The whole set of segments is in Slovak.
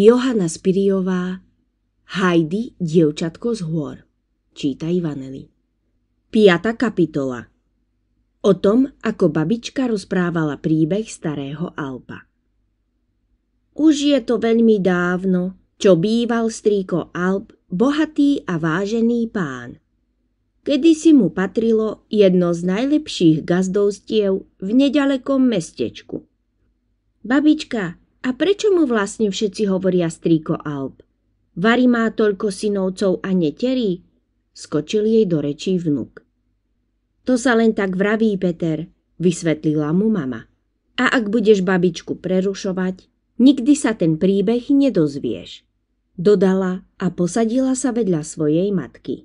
Johana Spiriová Hajdy, dievčatko z hôr. Číta Ivaneli. 5. kapitola O tom, ako babička rozprávala príbeh starého Alpa. Už je to veľmi dávno, čo býval strýko Alp, bohatý a vážený pán. Kedy si mu patrilo jedno z najlepších gazdovstiev v nedalekom mestečku. Babička, a prečo mu vlastne všetci hovoria strýko Alp? Vary má toľko synovcov a neterí? Skočil jej do rečí vnuk. To sa len tak vraví, Peter, vysvetlila mu mama. A ak budeš babičku prerušovať, nikdy sa ten príbeh nedozvieš. Dodala a posadila sa vedľa svojej matky.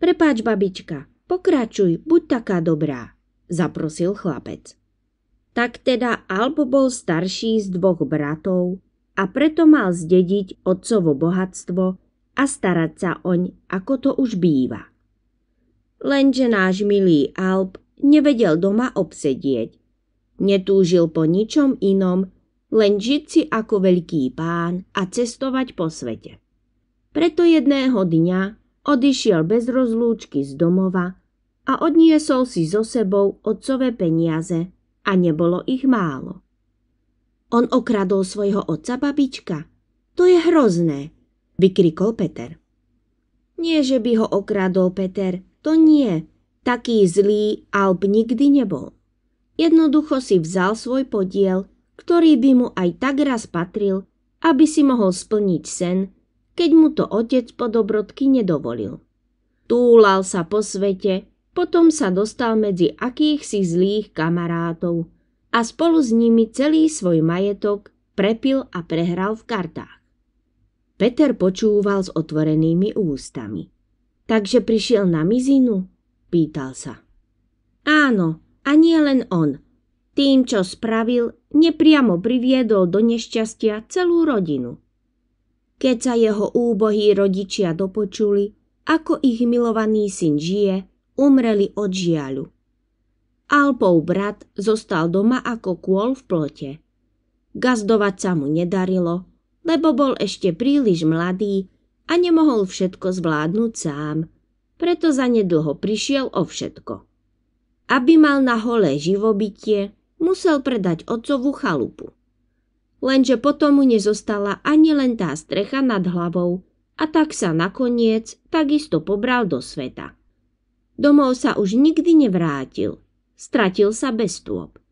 Prepáč, babička, pokračuj, buď taká dobrá, zaprosil chlapec tak teda Albo bol starší z dvoch bratov a preto mal zdediť otcovo bohatstvo a starať sa oň, ako to už býva. Lenže náš milý Alb nevedel doma obsedieť. Netúžil po ničom inom, len žiť si ako veľký pán a cestovať po svete. Preto jedného dňa odišiel bez rozlúčky z domova a odniesol si so sebou otcové peniaze a nebolo ich málo. On okradol svojho otca babička. To je hrozné, vykrikol Peter. Nie, že by ho okradol Peter, to nie. Taký zlý Alp nikdy nebol. Jednoducho si vzal svoj podiel, ktorý by mu aj tak raz patril, aby si mohol splniť sen, keď mu to otec po dobrodky nedovolil. Túlal sa po svete, potom sa dostal medzi akýchsi zlých kamarátov a spolu s nimi celý svoj majetok prepil a prehral v kartách. Peter počúval s otvorenými ústami. Takže prišiel na mizinu? Pýtal sa. Áno, a nie len on. Tým, čo spravil, nepriamo priviedol do nešťastia celú rodinu. Keď sa jeho úbohí rodičia dopočuli, ako ich milovaný syn žije, umreli od žiaľu. Alpov brat zostal doma ako kôl v plote. Gazdovať sa mu nedarilo, lebo bol ešte príliš mladý a nemohol všetko zvládnuť sám, preto zanedlho prišiel o všetko. Aby mal na holé živobytie, musel predať otcovú chalupu. Lenže potom mu nezostala ani len tá strecha nad hlavou a tak sa nakoniec takisto pobral do sveta. Domov sa už nikdy nevrátil. Stratil sa bez stôp.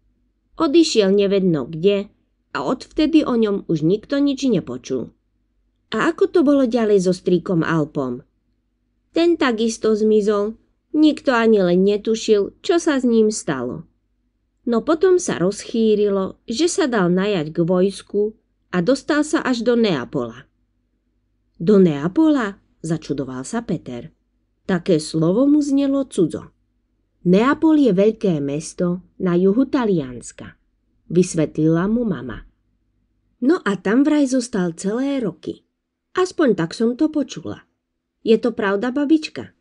Odišiel nevedno kde a odvtedy o ňom už nikto nič nepočul. A ako to bolo ďalej so strýkom Alpom? Ten takisto zmizol, nikto ani len netušil, čo sa s ním stalo. No potom sa rozchýrilo, že sa dal najať k vojsku a dostal sa až do Neapola. Do Neapola? Začudoval sa Peter. Také slovo mu znelo cudzo. Neapol je veľké mesto na juhu Talianska, vysvetlila mu mama. No a tam vraj zostal celé roky. Aspoň tak som to počula. Je to pravda, babička?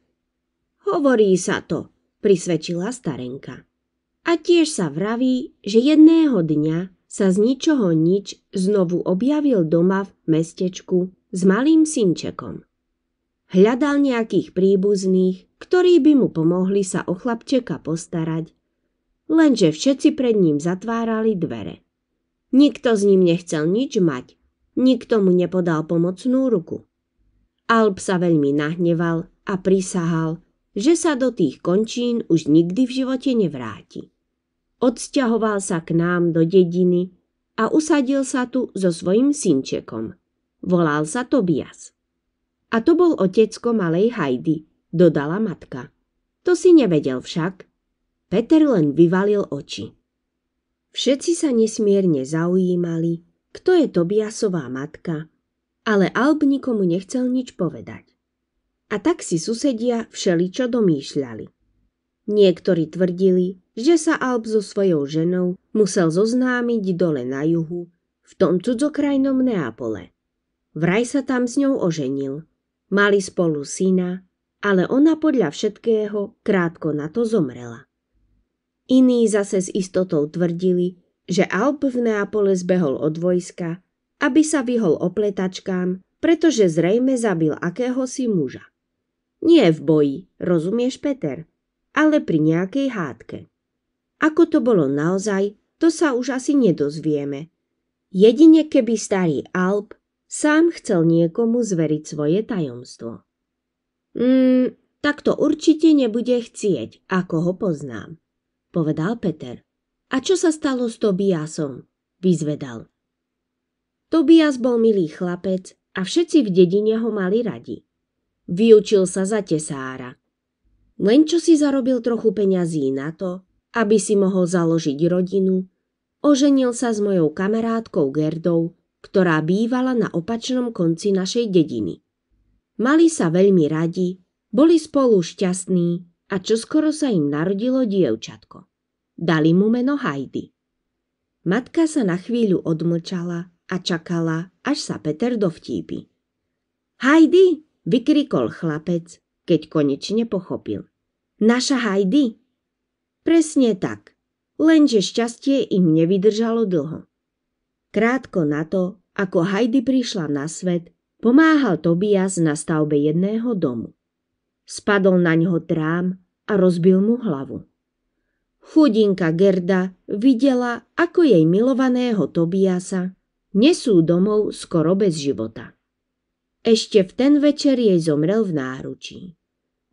Hovorí sa to, prisvedčila starenka. A tiež sa vraví, že jedného dňa sa z ničoho nič znovu objavil doma v mestečku s malým synčekom. Hľadal nejakých príbuzných, ktorí by mu pomohli sa o chlapčeka postarať, lenže všetci pred ním zatvárali dvere. Nikto s ním nechcel nič mať, nikto mu nepodal pomocnú ruku. Alp sa veľmi nahneval a prisahal, že sa do tých končín už nikdy v živote nevráti. Odsťahoval sa k nám do dediny a usadil sa tu so svojim synčekom. Volal sa Tobias. A to bol otecko malej Hajdy, dodala matka. To si nevedel však. Peter len vyvalil oči. Všetci sa nesmierne zaujímali, kto je Tobiasová matka, ale Alb nikomu nechcel nič povedať. A tak si susedia všeličo domýšľali. Niektorí tvrdili, že sa Alb so svojou ženou musel zoznámiť dole na juhu, v tom cudzokrajnom Neapole. Vraj sa tam s ňou oženil Mali spolu syna, ale ona podľa všetkého krátko na to zomrela. Iní zase s istotou tvrdili, že Alp v Neapole zbehol od vojska, aby sa vyhol opletačkám, pretože zrejme zabil akéhosi muža. Nie v boji, rozumieš Peter, ale pri nejakej hádke. Ako to bolo naozaj, to sa už asi nedozvieme. Jedine keby starý Alp Sám chcel niekomu zveriť svoje tajomstvo. Mm, tak to určite nebude chcieť, ako ho poznám, povedal Peter. A čo sa stalo s Tobiasom? Vyzvedal. Tobias bol milý chlapec a všetci v dedine ho mali radi. Vyučil sa za tesára. Len čo si zarobil trochu peňazí na to, aby si mohol založiť rodinu, oženil sa s mojou kamarátkou Gerdou ktorá bývala na opačnom konci našej dediny. Mali sa veľmi radi, boli spolu šťastní a čoskoro sa im narodilo dievčatko. Dali mu meno Heidi. Matka sa na chvíľu odmlčala a čakala, až sa Peter dovtípi. Heidi, vykrikol chlapec, keď konečne pochopil. Naša Heidi? Presne tak, lenže šťastie im nevydržalo dlho. Krátko na to, ako Heidi prišla na svet, pomáhal Tobias na stavbe jedného domu. Spadol na ňo trám a rozbil mu hlavu. Chudinka Gerda videla, ako jej milovaného Tobiasa nesú domov skoro bez života. Ešte v ten večer jej zomrel v náručí.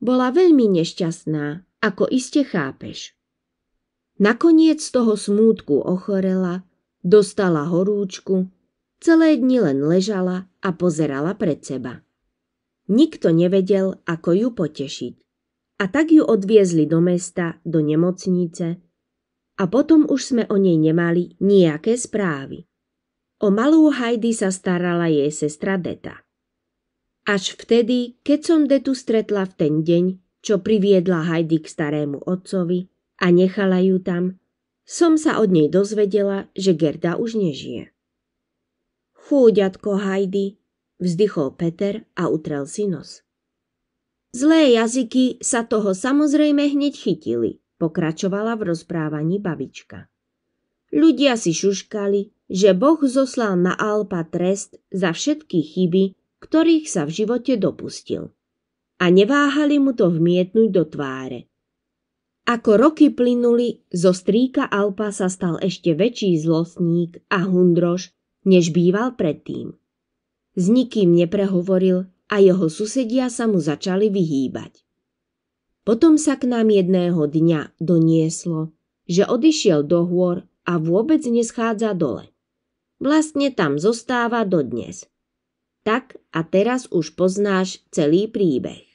Bola veľmi nešťastná, ako iste chápeš. Nakoniec z toho smútku ochorela Dostala horúčku, celé dni len ležala a pozerala pred seba. Nikto nevedel, ako ju potešiť. A tak ju odviezli do mesta, do nemocnice a potom už sme o nej nemali nejaké správy. O malú Heidi sa starala jej sestra Deta. Až vtedy, keď som Detu stretla v ten deň, čo priviedla Heidi k starému otcovi a nechala ju tam, som sa od nej dozvedela, že Gerda už nežije. Chúďatko Hajdy, vzdychol Peter a utrel si nos. Zlé jazyky sa toho samozrejme hneď chytili, pokračovala v rozprávaní babička. Ľudia si šuškali, že Boh zoslal na Alpa trest za všetky chyby, ktorých sa v živote dopustil. A neváhali mu to vmietnúť do tváre – ako roky plynuli, zo strýka Alpa sa stal ešte väčší zlostník a hundrož, než býval predtým. S nikým neprehovoril a jeho susedia sa mu začali vyhýbať. Potom sa k nám jedného dňa donieslo, že odišiel do hôr a vôbec neschádza dole. Vlastne tam zostáva dodnes. Tak a teraz už poznáš celý príbeh.